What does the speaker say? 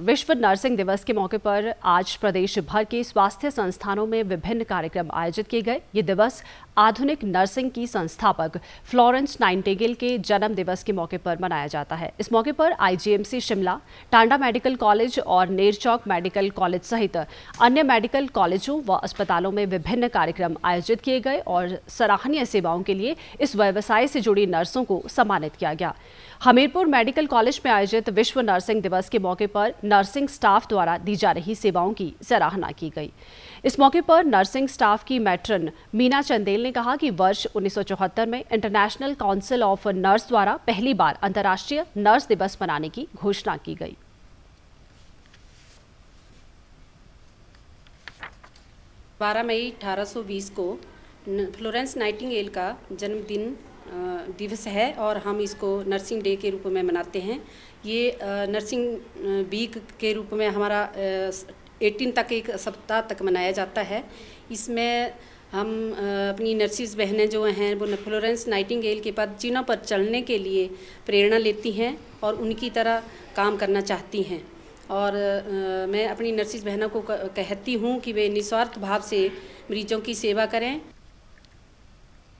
विश्व नर्सिंग दिवस के मौके पर आज प्रदेश भर के स्वास्थ्य संस्थानों में विभिन्न कार्यक्रम आयोजित किए गए ये दिवस आधुनिक नर्सिंग की संस्थापक फ्लोरेंस नाइंटेगिल के जन्म दिवस के मौके पर मनाया जाता है इस मौके पर IGMC Shimla Tanda medical college और नेरचौक मेडिकल कॉलेज सहित अन्य मेडिकल कॉलेजों व अस्पतालों में विभिन्न कार्यक्रम आयोजित किए गए और सराहनीय सेवाओं के लिए इस व्यवसाय से जुड़ी नर्सों को सम्मानित किया गया हमीरपुर मेडिकल कॉलेज में आयोजित विश्व नर्सिंग दिवस के मौके पर नर्सिंग स्टाफ द्वारा दी जा रही सेवाओं की सराहना की गई इस मौके पर नर्सिंग स्टाफ की मैट्रन मीना चंदेल ने कहा कि वर्ष 1974 में इंटरनेशनल काउंसिल ऑफ नर्स द्वारा पहली बार अंतर्राष्ट्रीय नर्स दिवस मनाने की घोषणा की गई बारह मई अठारह को फ्लोरेंस नाइटिंगेल का जन्मदिन दिवस है और हम इसको नर्सिंग डे के रूप में मनाते हैं ये नर्सिंग वीक के रूप में हमारा 18 तक एक सप्ताह तक मनाया जाता है इसमें हम अपनी नर्सिस बहनें जो हैं वो फ्लोरेंस नाइटिंगेल के पद चिन्हों पर चलने के लिए प्रेरणा लेती हैं और उनकी तरह काम करना चाहती हैं और मैं अपनी नर्सिस बहनों को कहती हूँ कि वे निस्वार्थ भाव से मरीजों की सेवा करें